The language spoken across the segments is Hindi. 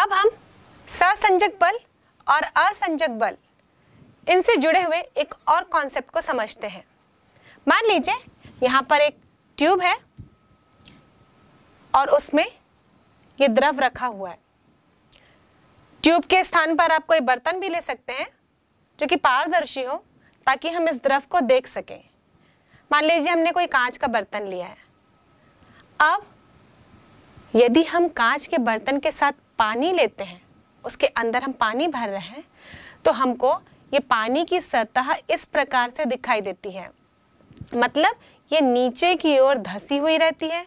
अब हम ससंजक बल और असंजक बल इनसे जुड़े हुए एक और कॉन्सेप्ट को समझते हैं मान लीजिए यहां पर एक ट्यूब है और उसमें ये द्रव रखा हुआ है ट्यूब के स्थान पर आप कोई बर्तन भी ले सकते हैं जो कि पारदर्शी हो ताकि हम इस द्रव को देख सकें मान लीजिए हमने कोई कांच का बर्तन लिया है अब यदि हम कांच के बर्तन के साथ पानी लेते हैं उसके अंदर हम पानी भर रहे हैं तो हमको ये पानी की सतह इस प्रकार से दिखाई देती है मतलब ये नीचे की ओर धसी हुई रहती है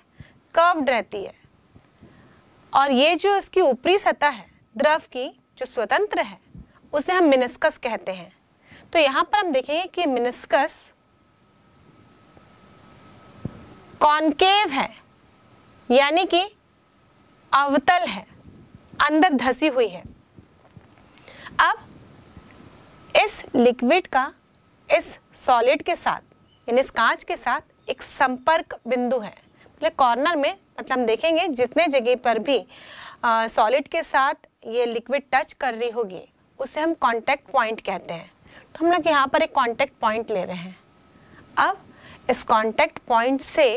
कर्व्ड रहती है और ये जो इसकी ऊपरी सतह है द्रव की जो स्वतंत्र है उसे हम मिनिस्कस कहते हैं तो यहाँ पर हम देखेंगे कि मिनिस्कस कॉन्केव है यानी कि अवतल है अंदर धसी हुई है अब इस लिक्विड का इस सॉलिड के साथ यानी इस कांच के साथ एक संपर्क बिंदु है मतलब कॉर्नर में मतलब हम देखेंगे जितने जगह पर भी सॉलिड के साथ ये लिक्विड टच कर रही होगी उसे हम कांटेक्ट पॉइंट कहते हैं तो हम लोग यहाँ पर एक कांटेक्ट पॉइंट ले रहे हैं अब इस कांटेक्ट पॉइंट से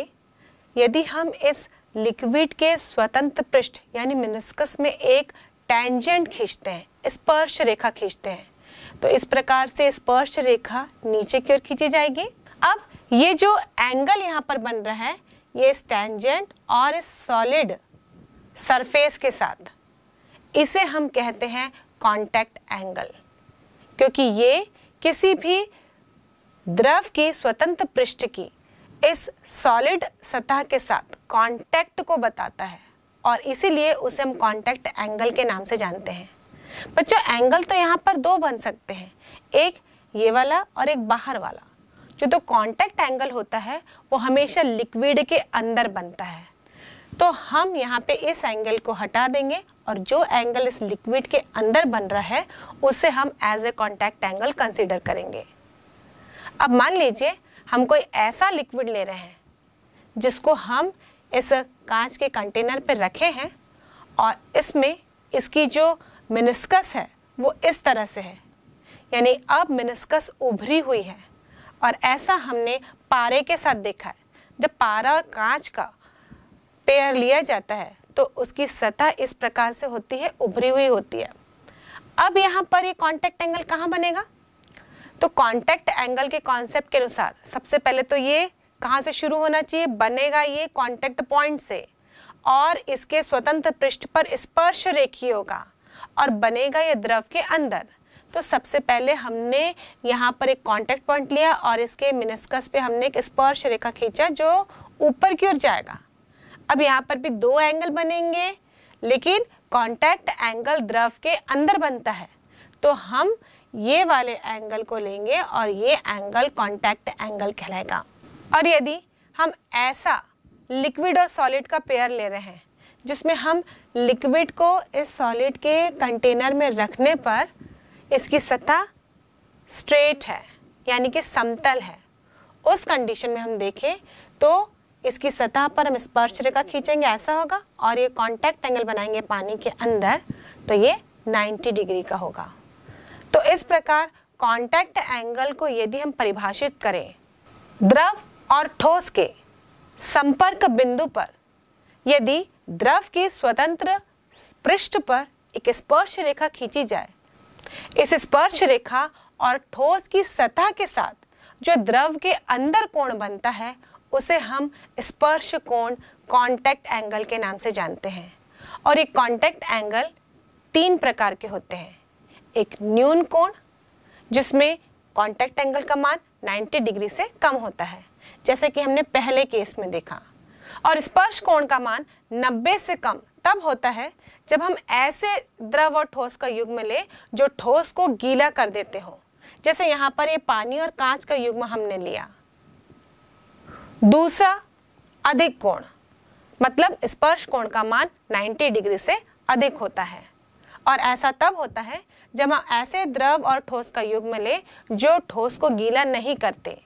यदि हम इस लिक्विड के स्वतंत्र पृष्ठ यानी मिनिस्कस में एक टेंजेंट खींचते हैं स्पर्श रेखा खींचते हैं तो इस प्रकार से स्पर्श रेखा नीचे की ओर खींची जाएगी अब ये जो एंगल यहाँ पर बन रहा है ये इस टेंजेंट और इस सॉलिड सरफेस के साथ इसे हम कहते हैं कॉन्टेक्ट एंगल क्योंकि ये किसी भी द्रव की स्वतंत्र पृष्ठ की इस सॉलिड सतह के साथ कांटेक्ट को बताता है और इसीलिए उसे हम कांटेक्ट एंगल के नाम से जानते हैं बच्चों एंगल तो यहाँ पर दो बन सकते हैं एक ये वाला और एक बाहर वाला जो तो कांटेक्ट एंगल होता है वो हमेशा लिक्विड के अंदर बनता है तो हम यहाँ पे इस एंगल को हटा देंगे और जो एंगल इस लिक्विड के अंदर बन रहा है उसे हम as a contact angle consider करेंगे अब मान लीजिए हम कोई ऐसा लिक्विड ले रहे हैं जिसको हम इस कांच के कंटेनर पर रखे हैं और इसमें इसकी जो मिनिस्कस है वो इस तरह से है यानी अब मिनिस्कस उभरी हुई है और ऐसा हमने पारे के साथ देखा है जब पारा और कांच का पेयर लिया जाता है तो उसकी सतह इस प्रकार से होती है उभरी हुई होती है अब यहाँ पर ये कॉन्टैक्ट एंगल कहाँ बनेगा तो कॉन्टैक्ट एंगल के कॉन्सेप्ट के अनुसार सबसे पहले तो ये कहाँ से शुरू होना चाहिए बनेगा ये कॉन्टैक्ट पॉइंट से और इसके स्वतंत्र पृष्ठ पर स्पर्श रेखी होगा और बनेगा ये द्रव के अंदर तो सबसे पहले हमने यहाँ पर एक कॉन्टेक्ट पॉइंट लिया और इसके मिनस्कस पे हमने एक स्पर्श रेखा खींचा जो ऊपर की ओर जाएगा अब यहाँ पर भी दो एंगल बनेंगे लेकिन कॉन्टेक्ट एंगल द्रव के अंदर बनता है तो हम ये वाले एंगल को लेंगे और ये एंगल कॉन्टैक्ट एंगल कहलाएगा और यदि हम ऐसा लिक्विड और सॉलिड का पेयर ले रहे हैं जिसमें हम लिक्विड को इस सॉलिड के कंटेनर में रखने पर इसकी सतह स्ट्रेट है यानी कि समतल है उस कंडीशन में हम देखें तो इसकी सतह पर हम स्पर्श रेखा खींचेंगे ऐसा होगा और ये कॉन्टैक्ट एंगल बनाएंगे पानी के अंदर तो ये 90 डिग्री का होगा तो इस प्रकार कांटेक्ट एंगल को यदि हम परिभाषित करें द्रव और ठोस के संपर्क बिंदु पर यदि द्रव के स्वतंत्र पृष्ठ पर एक स्पर्श रेखा खींची जाए इस स्पर्श रेखा और ठोस की सतह के साथ जो द्रव के अंदर कोण बनता है उसे हम स्पर्श कोण कांटेक्ट एंगल के नाम से जानते हैं और ये कांटेक्ट एंगल तीन प्रकार के होते हैं एक न्यून कोण जिसमें कॉन्टैक्ट एंगल का मान 90 डिग्री से कम होता है जैसे कि हमने पहले केस में देखा और स्पर्श कोण का मान 90 से कम तब होता है जब हम ऐसे द्रव और ठोस का युग्म ले जो ठोस को गीला कर देते हो जैसे यहाँ पर ये पानी और कांच का युग्म हमने लिया दूसरा अधिक कोण मतलब स्पर्श कोण का मान 90 डिग्री से अधिक होता है और ऐसा तब होता है जब हम ऐसे द्रव और ठोस का युग मिले जो ठोस को गीला नहीं करते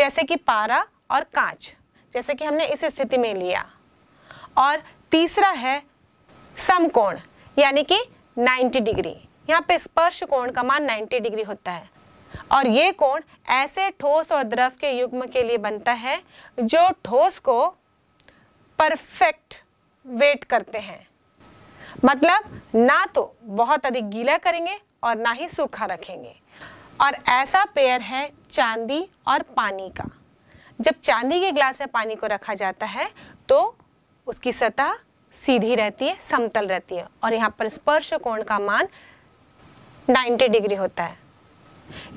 जैसे कि पारा और कांच जैसे कि हमने इस स्थिति में लिया और तीसरा है समकोण यानी कि 90 डिग्री यहाँ पे स्पर्श कोण का मान 90 डिग्री होता है और ये कोण ऐसे ठोस और द्रव के युग्म के लिए बनता है जो ठोस को परफेक्ट वेट करते हैं मतलब ना तो बहुत अधिक गीला करेंगे और ना ही सूखा रखेंगे और ऐसा पेयर है चांदी और पानी का जब चांदी के ग्लास में पानी को रखा जाता है तो उसकी सतह सीधी रहती है समतल रहती है और यहाँ पर स्पर्श कोण का मान 90 डिग्री होता है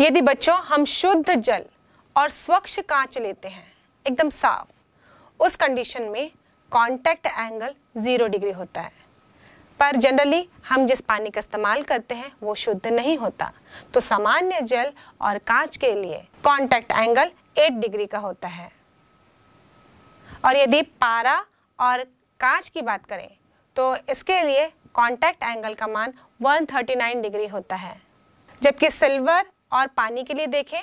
यदि बच्चों हम शुद्ध जल और स्वच्छ कांच लेते हैं एकदम साफ उस कंडीशन में कांटेक्ट एंगल जीरो डिग्री होता है पर जनरली हम जिस पानी का इस्तेमाल करते हैं वो शुद्ध नहीं होता तो सामान्य जल और कांच के लिए कांटेक्ट एंगल 8 डिग्री का होता है और यदि पारा और कांच की बात करें तो इसके लिए कांटेक्ट एंगल का मान 139 डिग्री होता है जबकि सिल्वर और पानी के लिए देखें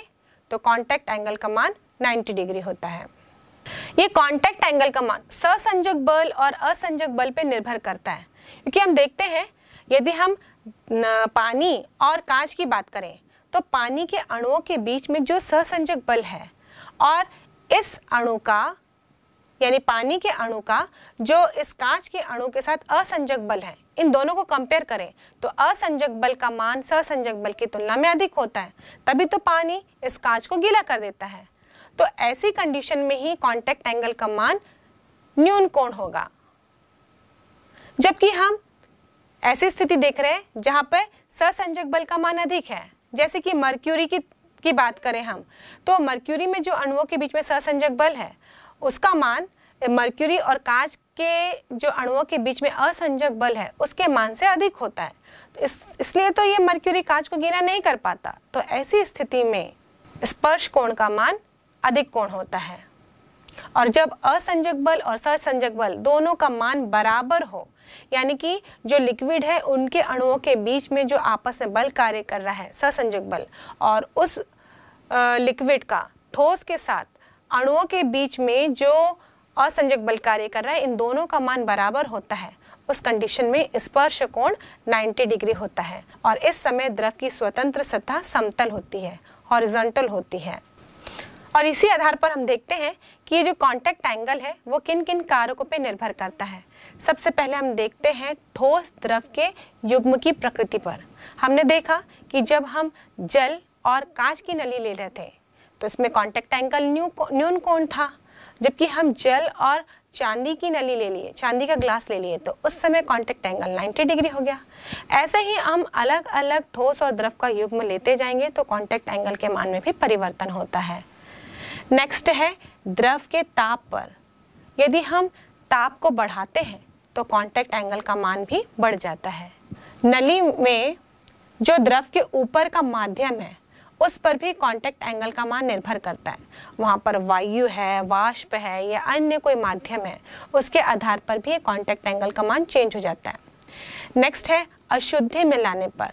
तो कांटेक्ट एंगल का मान 90 डिग्री होता है ये कांटेक्ट एंगल का मान ससंजक बल और असंजक बल पर निर्भर करता है क्योंकि हम देखते हैं यदि हम पानी और कांच की बात करें तो पानी के अणुओं के बीच में जो सहसंजक बल है और इस अणु का यानी पानी के अणु का जो इस कांच के अणु के साथ असंजक बल है इन दोनों को कंपेयर करें तो असंजक बल का मान सहसंजक बल की तुलना में अधिक होता है तभी तो पानी इस कांच को गीला कर देता है तो ऐसी कंडीशन में ही कॉन्टेक्ट एंगल का मान न्यून कोण होगा जबकि हम ऐसी स्थिति देख रहे हैं जहाँ पर ससंजक बल का मान अधिक है जैसे कि मर्क्यूरी की की बात करें हम तो मर्क्यूरी में जो अणुओं के बीच में ससंजक बल है उसका मान मर्क्यूरी और कांच के जो अणुओं के बीच में असंजक बल है उसके मान से अधिक होता है तो इस इसलिए तो ये मर्क्यूरी कांच को गिरा नहीं कर पाता तो ऐसी स्थिति में स्पर्श कोण का मान अधिक कोण होता है और जब असंजक बल और ससंजक बल दोनों का मान बराबर हो यानी कि जो लिक्विड है उनके अणुओं के बीच में जो आपस में बल कार्य कर रहा है ससंजक बल और उस लिक्विड का ठोस के साथ अणुओं के बीच में जो असंजक बल कार्य कर रहा है इन दोनों का मान बराबर होता है उस कंडीशन में स्पर्श कोण 90 डिग्री होता है और इस समय द्रव की स्वतंत्र सतह समतल होती है हॉरिजॉन्टल होती है और इसी आधार पर हम देखते हैं कि ये जो कॉन्टैक्ट एंगल है वो किन किन कारकों पर निर्भर करता है सबसे पहले हम देखते हैं ठोस द्रव के युग्म की प्रकृति पर हमने देखा कि जब हम जल और कांच की नली ले रहे थे तो इसमें कॉन्टैक्ट एंगल न्यू न्यून कोण था जबकि हम जल और चांदी की नली ले लिए चांदी का ग्लास ले लिए तो उस समय कॉन्टेक्ट एंगल 90 डिग्री हो गया ऐसे ही हम अलग अलग ठोस और द्रव का युग्म लेते जाएंगे तो कॉन्टेक्ट एंगल के मान में भी परिवर्तन होता है नेक्स्ट है द्रव के ताप पर यदि हम ताप को बढ़ाते हैं तो कांटेक्ट एंगल का मान भी बढ़ जाता है नली में जो द्रव के ऊपर का माध्यम है उस पर भी कांटेक्ट एंगल का मान निर्भर करता है वहाँ पर वायु है वाष्प है या अन्य कोई माध्यम है उसके आधार पर भी कांटेक्ट एंगल का मान चेंज हो जाता है नेक्स्ट है अशुद्धि मिलाने पर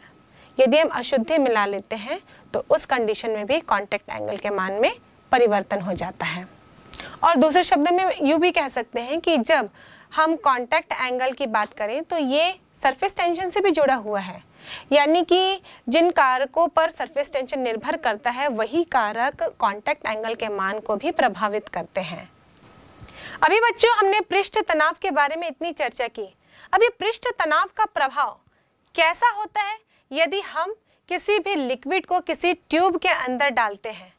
यदि हम अशुद्धि मिला लेते हैं तो उस कंडीशन में भी कांटेक्ट एंगल के मान में परिवर्तन हो जाता है और दूसरे शब्द में यूँ भी कह सकते हैं कि जब हम कॉन्टैक्ट एंगल की बात करें तो ये सरफेस टेंशन से भी जुड़ा हुआ है यानी कि जिन कारकों पर सरफेस टेंशन निर्भर करता है वही कारक कॉन्टैक्ट एंगल के मान को भी प्रभावित करते हैं अभी बच्चों हमने पृष्ठ तनाव के बारे में इतनी चर्चा की अभी पृष्ठ तनाव का प्रभाव कैसा होता है यदि हम किसी भी लिक्विड को किसी ट्यूब के अंदर डालते हैं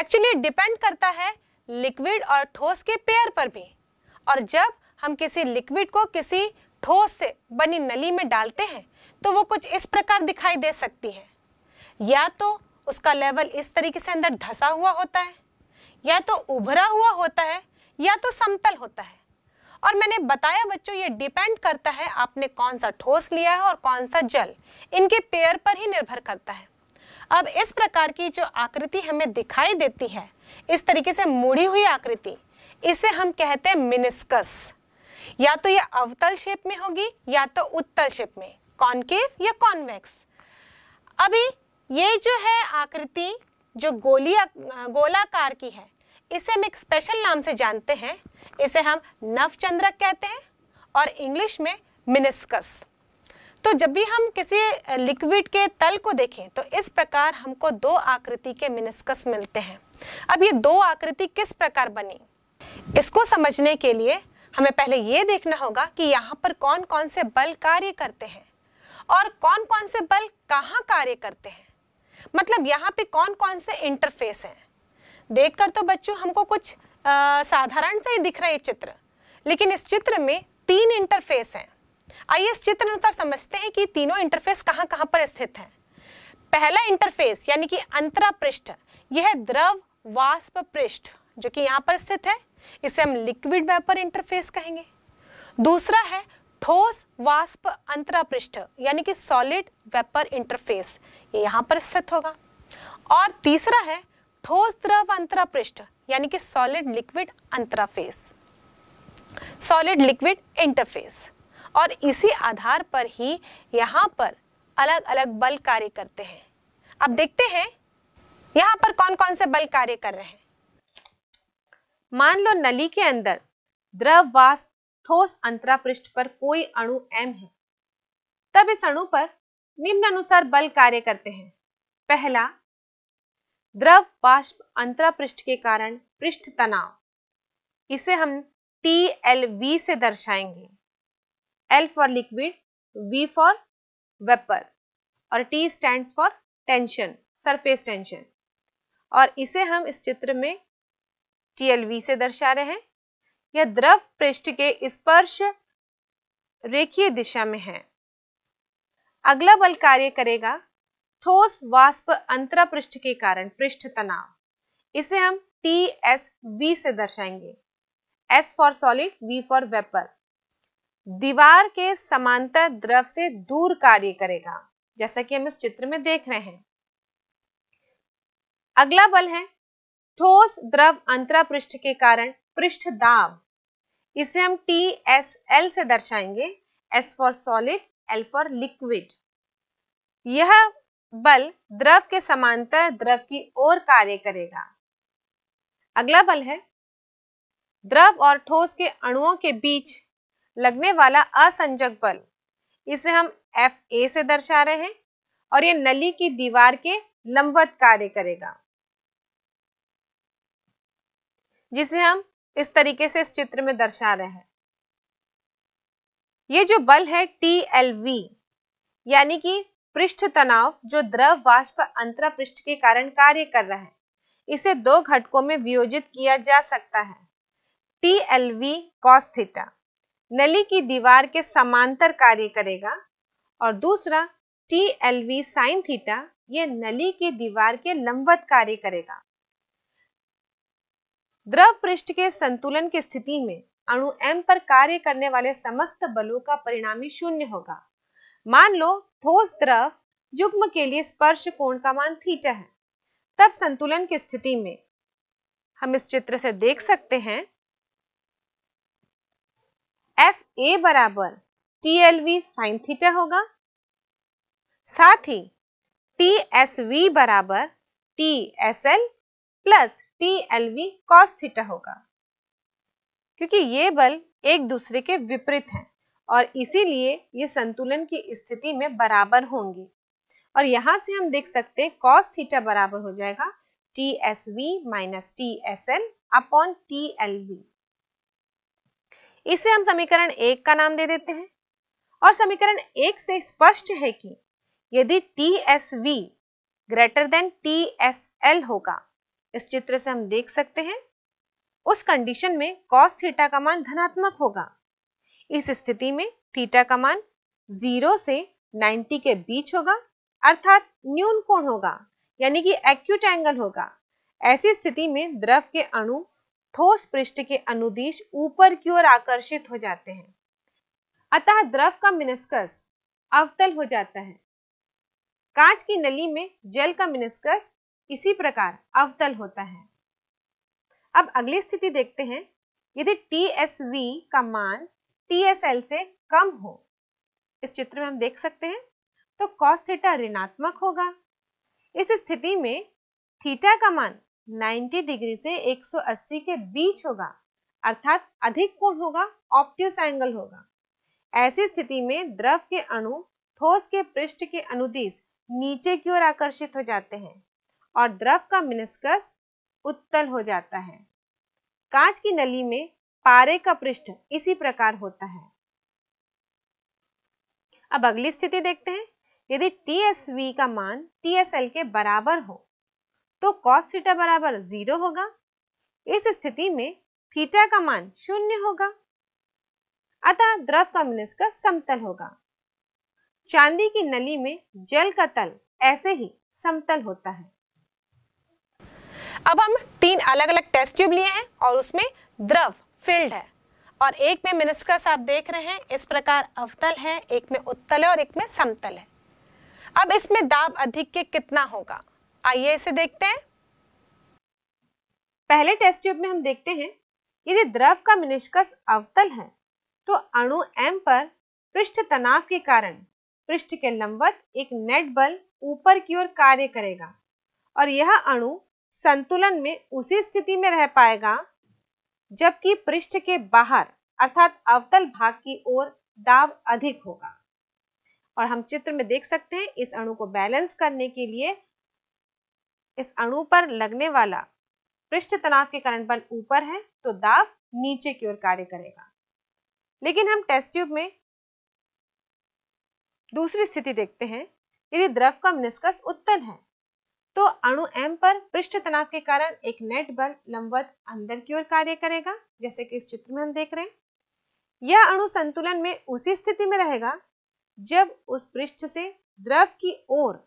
एक्चुअली डिपेंड करता है लिक्विड और ठोस के पेयर पर भी और जब हम किसी लिक्विड को किसी ठोस से बनी नली में डालते हैं तो वो कुछ इस प्रकार दिखाई दे सकती है या तो उसका लेवल इस तरीके से अंदर धसा हुआ होता है या तो उभरा हुआ होता है या तो समतल होता है और मैंने बताया बच्चों ये डिपेंड करता है आपने कौन सा ठोस लिया है और कौन सा जल इनके पेयर पर ही निर्भर करता है अब इस प्रकार की जो आकृति हमें दिखाई देती है इस तरीके से मुड़ी हुई आकृति इसे हम कहते हैं मिनिस्कस या तो ये अवतल शेप में होगी या तो उत्तल शेप में कॉनकेव या कॉन्वेक्स अभी ये जो है आकृति जो गोली गोलाकार की है इसे हम एक स्पेशल नाम से जानते हैं इसे हम नवचंद्रक कहते हैं और इंग्लिश में मिनिस्कस तो जब भी हम किसी लिक्विड के तल को देखें तो इस प्रकार हमको दो आकृति के मिनिस्कस मिलते हैं अब ये दो आकृति किस प्रकार बनी इसको समझने के लिए हमें पहले ये देखना होगा कि यहाँ पर कौन कौन से बल कार्य करते हैं और कौन कौन से बल कहाँ कार्य करते हैं मतलब यहाँ पे कौन कौन से इंटरफेस हैं देखकर तो बच्चों हमको कुछ साधारण से ही दिख रहा है चित्र लेकिन इस चित्र में तीन इंटरफेस हैं आइए इस चित्र अनुसार समझते हैं कि तीनों इंटरफेस कहाँ कहाँ पर स्थित है पहला इंटरफेस यानी कि अंतरा पृष्ठ यह द्रव वाष्प पृष्ठ जो कि यहाँ पर स्थित है इसे हम लिक्विड वेपर इंटरफेस कहेंगे दूसरा है ठोस वाष्प अंतरा पृष्ठ यानी कि सॉलिड वेपर इंटरफेस ये यहाँ पर स्थित होगा और तीसरा है ठोस द्रव अंतरा पृष्ठ यानी कि सॉलिड लिक्विड अंतरा फेस सॉलिड लिक्विड इंटरफेस और इसी आधार पर ही यहाँ पर अलग अलग बल कार्य करते हैं अब देखते हैं यहाँ पर कौन कौन से बल कार्य कर रहे हैं मान लो नली के अंदर द्रव वाष्प ठोस अंतरापृष्ठ पर कोई अणु एम है तब इस अणु पर निम्न अनुसार बल कार्य करते हैं पहला द्रव वाष्प अंतरापृष्ठ के कारण पृष्ठ तनाव इसे हम टी एल वी से दर्शाएंगे L for liquid V for vapour और T stand for tension surface tension और इसे हम इस चित्र में टीएलवी से दर्शा रहे हैं यह द्रव पृष्ठ के स्पर्श रेखीय दिशा में है अगला बल कार्य करेगा ठोस वाष्प अंतरा पृष्ठ के कारण पृष्ठ तनाव इसे हम टी एस वी से दर्शाएंगे S for solid V for vapour दीवार के समांतर द्रव से दूर कार्य करेगा जैसा कि हम इस चित्र में देख रहे हैं अगला बल है ठोस द्रव अंतरा पृष्ठ के कारण पृष्ठ दाब इसे हम टी एस एल से दर्शाएंगे S for solid L for liquid यह बल द्रव के समांतर द्रव की ओर कार्य करेगा अगला बल है द्रव और ठोस के अणुओं के बीच लगने वाला असंजक बल इसे हम एफ ए से दर्शा रहे हैं और ये नली की दीवार के लंबवत कार्य करेगा जिसे हम इस तरीके से इस चित्र में दर्शा रहे हैं ये जो बल है टी एल वी यानी कि पृष्ठ तनाव जो द्रव वाष्प अंतरा पृष्ठ के कारण कार्य कर रहा है इसे दो घटकों में वियोजित किया जा सकता है T L V cos theta नली की दीवार के समांतर कार्य करेगा और दूसरा T L V sine theta ये नली की दीवार के लंबवत कार्य करेगा द्रव पृष्ठ के संतुलन की स्थिति में अणु एम पर कार्य करने वाले समस्त बलों का परिणामी शून्य होगा मान लो ठोस द्रव युग्म के लिए स्पर्श कोण का मान थीटा है तब संतुलन की स्थिति में हम इस चित्र से देख सकते हैं एफ ए बराबर T L V sine theta होगा साथ ही टी एस वी बराबर T S L plus T L V cos theta होगा क्योंकि ये बल एक दूसरे के विपरीत हैं और इसीलिए ये संतुलन की स्थिति में बराबर होंगे और यहां से हम देख सकते हैं कॉस थीटा बराबर हो जाएगा T S V minus T S L upon T L V इसे हम समीकरण एक का नाम दे देते हैं और समीकरण एक से स्पष्ट है कि यदि T S V greater than T S L होगा इस चित्र से हम देख सकते हैं उस कंडीशन में कॉस थीटा का मान धनात्मक होगा इस स्थिति में थीटा का मान जीरो से 90 के बीच होगा अर्थात न्यून कोण होगा यानी कि एक्यूट एंगल होगा ऐसी स्थिति में द्रव के अणु ठोस पृष्ठ के अनुदिश ऊपर की ओर आकर्षित हो जाते हैं अतः द्रव का मिनस्कस अवतल हो जाता है कांच की नली में जल का मिनस्कस इसी प्रकार अवतल होता है अब अगली स्थिति देखते हैं यदि टी एस वी का मान टी एस एल से कम हो इस चित्र में हम देख सकते हैं तो cos थीटा ऋणात्मक होगा इस स्थिति में थीटा का मान 90 डिग्री से 180 के बीच होगा अर्थात अधिक कोण होगा ऑप्टिस एंगल होगा ऐसी स्थिति में द्रव के अणु ठोस के पृष्ठ के अनुदिश नीचे की ओर आकर्षित हो जाते हैं और द्रव का मिनिस्कस उत्तल हो जाता है कांच की नली में पारे का पृष्ठ इसी प्रकार होता है अब अगली स्थिति देखते हैं यदि टी एस वी का मान टी एस एल के बराबर हो तो cos थीटा बराबर जीरो होगा इस स्थिति में थीटा का मान शून्य होगा अतः द्रव का का समतल होगा चांदी की नली में जल का तल ऐसे ही समतल होता है अब हम तीन अलग अलग टेस्ट ट्यूब लिए हैं और उसमें द्रव फिल्ड है और एक में मिनिस्कस आप देख रहे हैं इस प्रकार अवतल है एक में उत्तल है और एक में समतल है अब इसमें दाब अधिक के कितना होगा आइए इसे देखते हैं पहले टेस्ट ट्यूब में हम देखते हैं यदि द्रव का मिनिस्कस अवतल है तो अणु M पर पृष्ठ तनाव के कारण पृष्ठ के लंबवत एक नेट बल ऊपर की ओर कार्य करेगा और यह अणु संतुलन में उसी स्थिति में रह पाएगा जबकि पृष्ठ के बाहर अर्थात अवतल भाग की ओर दाब अधिक होगा और हम चित्र में देख सकते हैं इस अणु को बैलेंस करने के लिए इस अणु पर लगने वाला पृष्ठ तनाव के कारण बल ऊपर है तो दाब नीचे की ओर कार्य करेगा लेकिन हम टेस्ट ट्यूब में दूसरी स्थिति देखते हैं यदि द्रव का निष्कस उत्तल है तो अणु M पर पृष्ठ तनाव के कारण एक नेट बल लंबवत अंदर की ओर कार्य करेगा जैसे कि इस चित्र में हम देख रहे हैं यह अणु संतुलन में उसी स्थिति में रहेगा जब उस पृष्ठ से द्रव की ओर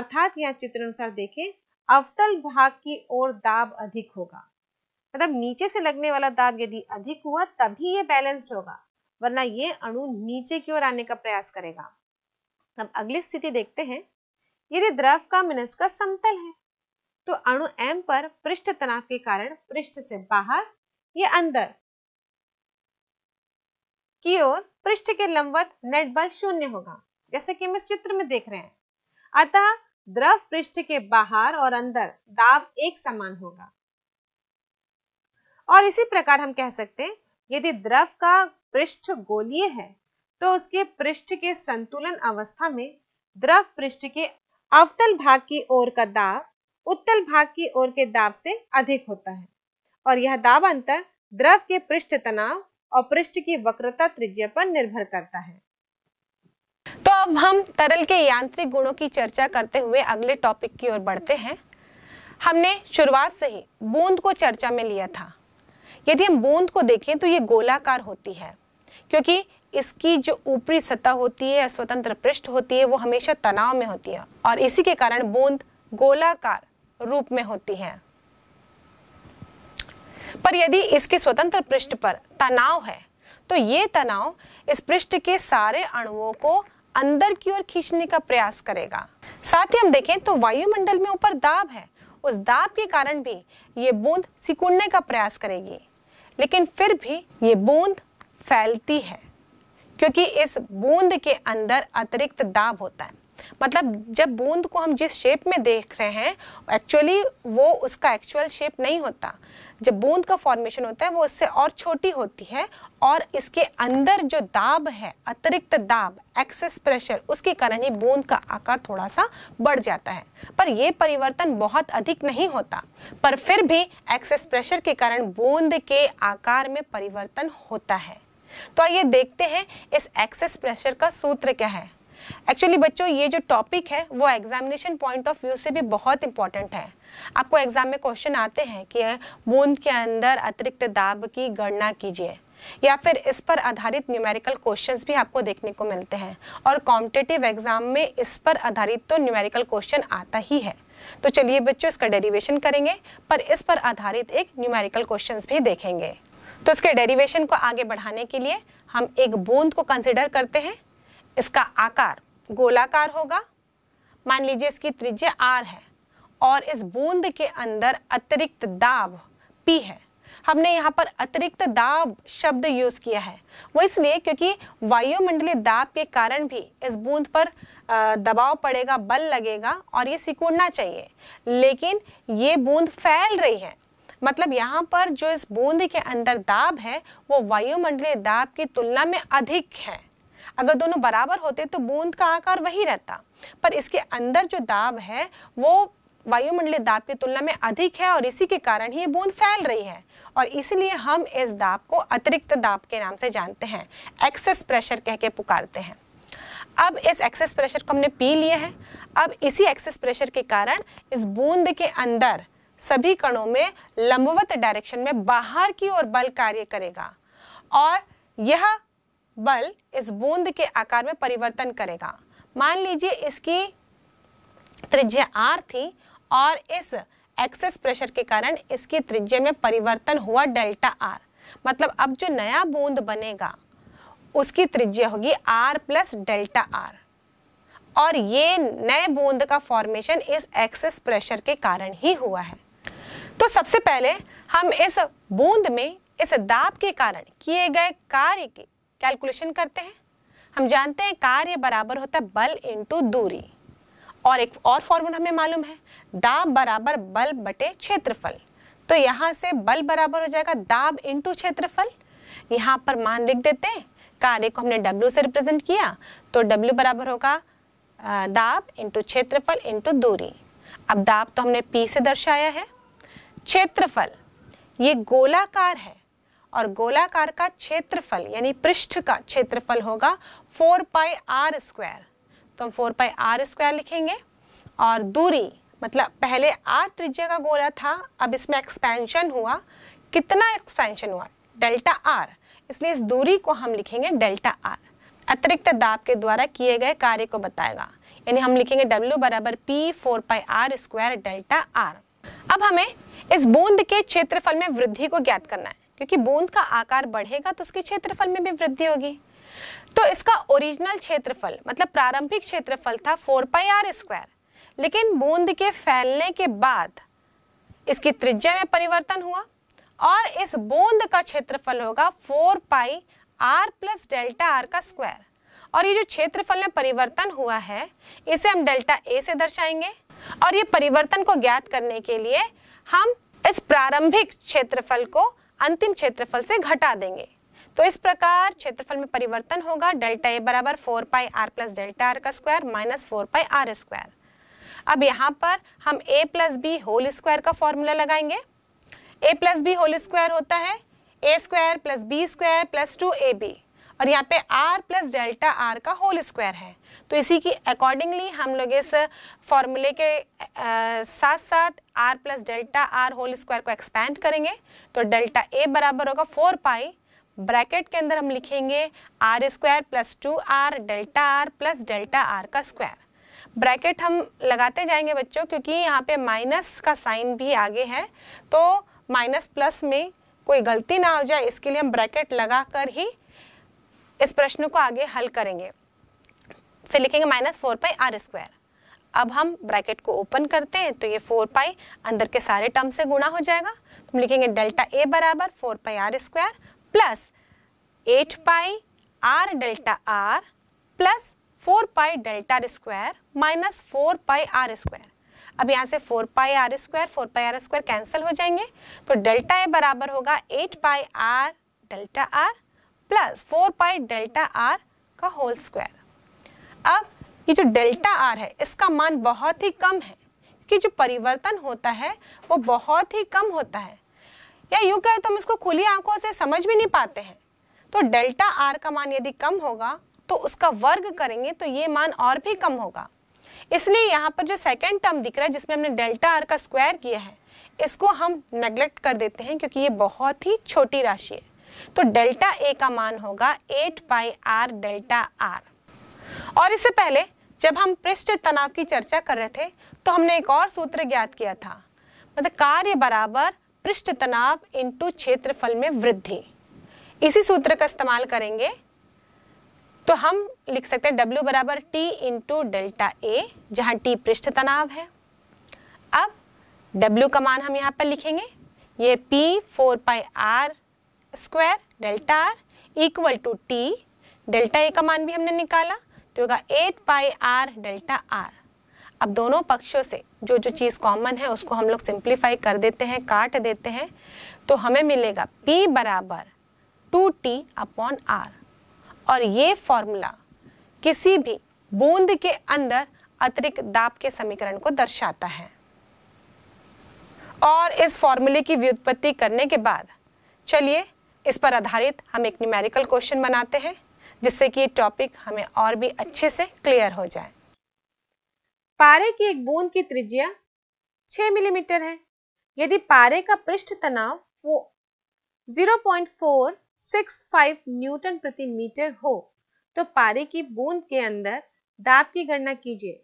अर्थात यहाँ चित्र अनुसार देखें अवतल भाग की ओर दाब अधिक होगा मतलब नीचे से लगने वाला दाब यदि अधिक हुआ तभी ये बैलेंस्ड होगा वरना ये अणु नीचे की ओर आने का प्रयास करेगा अब अगली स्थिति देखते हैं यदि द्रव का का समतल है तो अणु M पर पृष्ठ तनाव के कारण पृष्ठ से बाहर या अंदर की ओर पृष्ठ के लंबवत नेट बल शून्य होगा जैसे कि हम इस चित्र में देख रहे हैं अतः द्रव पृष्ठ के बाहर और अंदर दाब एक समान होगा और इसी प्रकार हम कह सकते हैं यदि द्रव का पृष्ठ गोलीय है तो उसके पृष्ठ के संतुलन अवस्था में द्रव पृष्ठ के अवतल भाग की ओर का दाब उत्तल भाग की ओर के दाब से अधिक होता है और यह दाब अंतर द्रव के पृष्ठ तनाव और पृष्ठ की वक्रता त्रिज्या पर निर्भर करता है अब हम तरल के यांत्रिक गुणों की चर्चा करते हुए अगले टॉपिक की ओर बढ़ते हैं हमने शुरुआत से ही बूंद को चर्चा में लिया था यदि हम बूंद को देखें तो ये गोलाकार होती है क्योंकि इसकी जो ऊपरी सतह होती है स्वतंत्र पृष्ठ होती है वो हमेशा तनाव में होती है और इसी के कारण बूंद गोलाकार रूप में होती है पर यदि इसके स्वतंत्र पृष्ठ पर तनाव है तो ये तनाव इस पृष्ठ के सारे अणुओं को अंदर की ओर खींचने का प्रयास करेगा साथ ही हम देखें तो वायुमंडल में ऊपर दाब है उस दाब के कारण भी ये बूंद सिकुड़ने का प्रयास करेगी लेकिन फिर भी ये बूंद फैलती है क्योंकि इस बूंद के अंदर अतिरिक्त दाब होता है मतलब जब बूंद को हम जिस शेप में देख रहे हैं एक्चुअली वो उसका एक्चुअल शेप नहीं होता जब बूंद का फॉर्मेशन होता है वो उससे और छोटी होती है और इसके अंदर जो दाब है अतिरिक्त दाब एक्सेस प्रेशर उसके कारण ही बूंद का आकार थोड़ा सा बढ़ जाता है पर यह परिवर्तन बहुत अधिक नहीं होता पर फिर भी एक्सेस प्रेशर के कारण बूंद के आकार में परिवर्तन होता है तो आइए देखते हैं इस एक्सेस प्रेशर का सूत्र क्या है एक्चुअली बच्चों ये जो टॉपिक है वो एग्जामिनेशन पॉइंट ऑफ व्यू से भी बहुत इंपॉर्टेंट है आपको एग्जाम में क्वेश्चन आते हैं कि बूंद के अंदर अतिरिक्त दाब की गणना कीजिए या फिर इस पर आधारित न्यूमेरिकल क्वेश्चंस भी आपको देखने को मिलते हैं और कॉम्पिटेटिव एग्जाम में इस पर आधारित तो न्यूमेरिकल क्वेश्चन आता ही है तो चलिए बच्चों इसका डेरिवेशन करेंगे पर इस पर आधारित एक न्यूमेरिकल क्वेश्चंस भी देखेंगे तो इसके डेरिवेशन को आगे बढ़ाने के लिए हम एक बूंद को कंसिडर करते हैं इसका आकार गोलाकार होगा मान लीजिए इसकी त्रिज्या आर है और इस बूंद के अंदर अतिरिक्त दाब पी है हमने यहाँ पर अतिरिक्त दाब शब्द यूज किया है वो इसलिए क्योंकि वायुमंडलीय दाब के कारण भी इस बूंद पर दबाव पड़ेगा बल लगेगा और ये सिकुड़ना चाहिए लेकिन ये बूंद फैल रही है मतलब यहाँ पर जो इस बूंद के अंदर दाब है वो वायुमंडलीय दाब की तुलना में अधिक है अगर दोनों बराबर होते तो बूंद का आकार वही रहता पर इसके अंदर जो दाब है वो वायुमंडलीय दाब की तुलना में अधिक है और इसी के कारण ही ये बूंद फैल रही है और इसलिए हम इस दाब को अतिरिक्त दाब के नाम से जानते हैं एक्सेस प्रेशर कह के पुकारते हैं अब इस एक्सेस प्रेशर को हमने पी लिया है अब इसी एक्सेस प्रेशर के कारण इस बूंद के अंदर सभी कणों में लंबवत डायरेक्शन में बाहर की ओर बल कार्य करेगा और यह बल इस बूंद के आकार में परिवर्तन करेगा मान लीजिए इसकी त्रिज्या R थी और इस एक्सेस प्रेशर के कारण इसकी त्रिज्या में परिवर्तन हुआ डेल्टा R मतलब अब जो नया बूंद बनेगा उसकी त्रिज्या होगी आर प्लस डेल्टा आर और ये नए बूंद का फॉर्मेशन इस एक्सेस प्रेशर के कारण ही हुआ है तो सबसे पहले हम इस बूंद में इस दाब के कारण किए गए कार्य की कैलकुलेशन करते हैं हम जानते हैं कार्य बराबर होता है बल इंटू दूरी और एक और फॉर्मूला हमें मालूम है दाब बराबर बल बटे क्षेत्रफल तो यहाँ से बल बराबर हो जाएगा दाब इंटू क्षेत्रफल यहाँ पर मान लिख देते हैं कार्य को हमने W से रिप्रेजेंट किया तो W बराबर होगा दाब इंटू क्षेत्रफल इंटू दूरी अब दाब तो हमने P से दर्शाया है क्षेत्रफल ये गोलाकार है और गोलाकार का क्षेत्रफल यानी पृष्ठ का क्षेत्रफल होगा फोर पाई आर स्क्वायर तो हम फोर पाई आर स्क्वायर लिखेंगे और दूरी मतलब पहले आर त्रिज्या का गोला था अब इसमें एक्सपेंशन हुआ कितना एक्सपेंशन हुआ डेल्टा आर इसलिए इस दूरी को हम लिखेंगे डेल्टा आर अतिरिक्त दाब के द्वारा किए गए कार्य को बताएगा यानी हम लिखेंगे W बराबर P four pi R square delta R अब हमें इस बूंद के क्षेत्रफल में वृद्धि को ज्ञात करना है क्योंकि बूंद का आकार बढ़ेगा तो उसके क्षेत्रफल में भी वृद्धि होगी तो इसका ओरिजिनल क्षेत्रफल मतलब प्रारंभिक क्षेत्रफल था फोर पाई आर स्क्वायर लेकिन बूंद के फैलने के बाद इसकी त्रिज्या में परिवर्तन हुआ और इस बूंद का क्षेत्रफल होगा four pi R plus delta R का स्क्वायर और ये जो क्षेत्रफल में परिवर्तन हुआ है इसे हम डेल्टा ए से दर्शाएंगे और ये परिवर्तन को ज्ञात करने के लिए हम इस प्रारंभिक क्षेत्रफल को अंतिम क्षेत्रफल से घटा देंगे तो इस प्रकार क्षेत्रफल में परिवर्तन होगा डेल्टा ए बराबर four pi R plus delta R का square minus four pi R square अब यहाँ पर हम A plus B whole square का फॉर्मूला लगाएंगे A plus B whole square होता है A square plus B square plus two A B और यहाँ पे आर प्लस डेल्टा आर का होल स्क्वायर है तो इसी की अकॉर्डिंगली हम लोग इस फॉर्मूले के साथ साथ R plus delta R whole square को एक्सपेंड करेंगे तो डेल्टा ए बराबर होगा फोर पाई ब्रैकेट के अंदर हम लिखेंगे R square plus two R delta R plus delta R का स्क्वायर ब्रैकेट हम लगाते जाएंगे बच्चों क्योंकि यहाँ पे माइनस का साइन भी आगे है तो माइनस प्लस में कोई गलती ना हो जाए इसके लिए हम ब्रैकेट लगा कर ही इस प्रश्न को आगे हल करेंगे फिर लिखेंगे minus four pi R square अब हम ब्रैकेट को ओपन करते हैं तो ये फोर पाई अंदर के सारे टर्म से गुणा हो जाएगा तो हम लिखेंगे डेल्टा ए बराबर four pi R square plus eight pi R delta R plus four pi delta R square minus four pi R square अब यहाँ से four pi R square four pi R square cancel हो जाएंगे तो डेल्टा ए बराबर होगा eight pi R delta R plus four pi delta R का होल स्क्वायर अब ये जो डेल्टा आर है इसका मान बहुत ही कम है कि जो परिवर्तन होता है वो बहुत ही कम होता है या यूँ कहें तो हम इसको खुली आंखों से समझ भी नहीं पाते हैं तो डेल्टा आर का मान यदि कम होगा तो उसका वर्ग करेंगे तो ये मान और भी कम होगा इसलिए यहाँ पर जो सेकेंड टर्म दिख रहा है जिसमें हमने डेल्टा आर का स्क्वायर किया है इसको हम नेग्लेक्ट कर देते हैं क्योंकि ये बहुत ही छोटी राशि है तो डेल्टा ए का मान होगा eight pi R delta R और इससे पहले जब हम पृष्ठ तनाव की चर्चा कर रहे थे तो हमने एक और सूत्र ज्ञात किया था मतलब कार्य बराबर पृष्ठ तनाव इंटू क्षेत्रफल में वृद्धि इसी सूत्र का इस्तेमाल करेंगे तो हम लिख सकते हैं W बराबर टी इंटू डेल्टा ए जहां टी पृष्ठ तनाव है अब W का मान हम यहां पर लिखेंगे ये P four pi R square delta R equal to T delta A का मान भी हमने निकाला तो होगा eight pi R delta R अब दोनों पक्षों से जो जो चीज़ कॉमन है उसको हम लोग सिंप्लीफाई कर देते हैं काट देते हैं तो हमें मिलेगा पी बराबर टू टी अपॉन आर और ये फॉर्मूला किसी भी बूंद के अंदर अतिरिक्त दाब के समीकरण को दर्शाता है और इस फॉर्मूले की व्युत्पत्ति करने के बाद चलिए इस पर आधारित हम एक न्यूमेरिकल क्वेश्चन बनाते हैं जिससे कि ये टॉपिक हमें और भी अच्छे से क्लियर हो जाए पारे की एक बूंद की त्रिज्या 6 मिलीमीटर mm है यदि पारे का पृष्ठ तनाव वो 0.465 न्यूटन प्रति मीटर हो तो पारे की बूंद के अंदर दाब की गणना कीजिए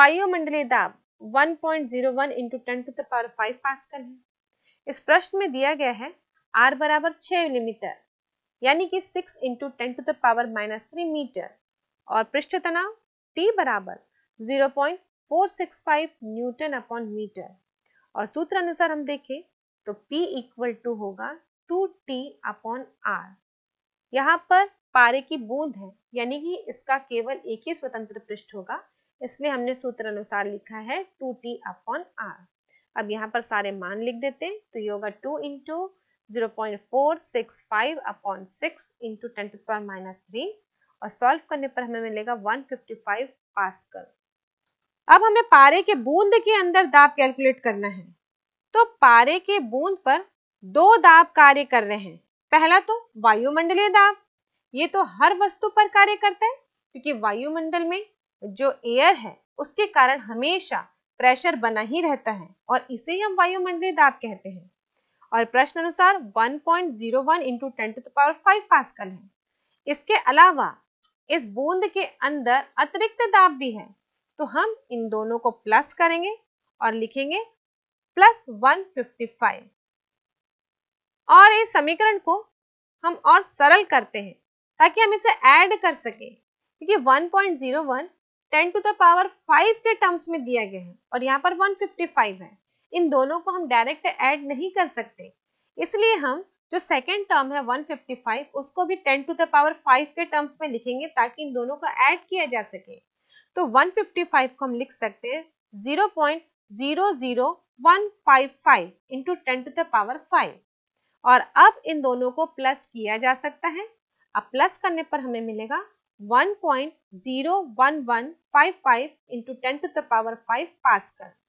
वायुमंडलीय दाब 1.01 point zero one into ten to the power five पास है इस प्रश्न में दिया गया है आर बराबर छ मिलीमीटर यानी कि six into ten to the power minus three metre और पृष्ठ तनाव टी बराबर zero point four six five newton upon metre और सूत्र अनुसार हम देखें तो P इक्वल टू होगा टू टी अपॉन आर यहाँ पर पारे की बूंद है यानी कि इसका केवल एक ही स्वतंत्र पृष्ठ होगा इसलिए हमने सूत्र अनुसार लिखा है टू टी अपॉन आर अब यहाँ पर सारे मान लिख देते हैं तो ये होगा two into 0.465 upon 6 into 10 to the power minus 3 और सॉल्व करने पर हमें मिलेगा 155 पास्कल अब हमें पारे के बूंद के अंदर दाब कैलकुलेट करना है तो पारे के बूंद पर दो दाब कार्य कर रहे हैं पहला तो वायुमंडलीय दाब ये तो हर वस्तु पर कार्य करता है क्योंकि वायुमंडल में जो एयर है उसके कारण हमेशा प्रेशर बना ही रहता है और इसे हम वायुमंडलीय दाब कहते हैं और प्रश्न अनुसार 1.01 point zero one into ten to the power five pascal है इसके अलावा इस बूंद के अंदर अतिरिक्त दाब भी है तो हम इन दोनों को प्लस करेंगे और लिखेंगे प्लस 155 और इस समीकरण को हम और सरल करते हैं ताकि हम इसे ऐड कर सके क्योंकि 1.01 point zero one ten to the power five के टर्म्स में दिया गया है और यहाँ पर 155 है इन दोनों को हम डायरेक्ट ऐड नहीं कर सकते इसलिए हम जो सेकेंड टर्म है 155 उसको भी 10 टू द पावर 5 के टर्म्स में लिखेंगे ताकि इन दोनों को ऐड किया जा सके तो 155 को हम लिख सकते हैं 0.00155 into ten to the power 5 और अब इन दोनों को प्लस किया जा सकता है अब प्लस करने पर हमें मिलेगा 1.01155 point zero one one five five into ten to the power five पास कर